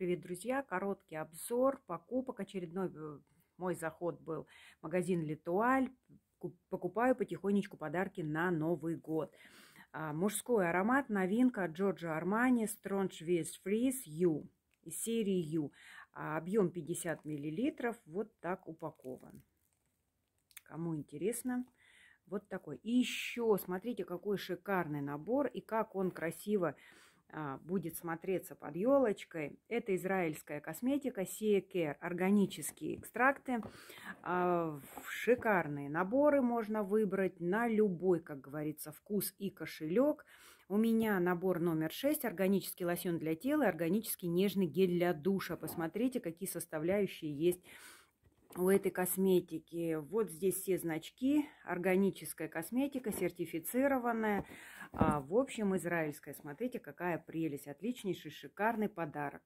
Привет, друзья! Короткий обзор покупок. Очередной э, мой заход был в магазин Литуаль. Покупаю потихонечку подарки на Новый год. А, мужской аромат, новинка Джорджо Армани Strange with Freeze You из серии You. А, объем 50 мл. Вот так упакован. Кому интересно, вот такой. И еще, смотрите, какой шикарный набор и как он красиво а, будет смотреться под елочкой. Это израильская косметика Care, органические экстракты. А, шикарные наборы можно выбрать на любой, как говорится, вкус и кошелек. У меня набор номер 6, органический лосьон для тела органический нежный гель для душа. Посмотрите, какие составляющие есть у этой косметики. Вот здесь все значки. Органическая косметика, сертифицированная. А, в общем, израильская. Смотрите, какая прелесть. Отличнейший, шикарный подарок.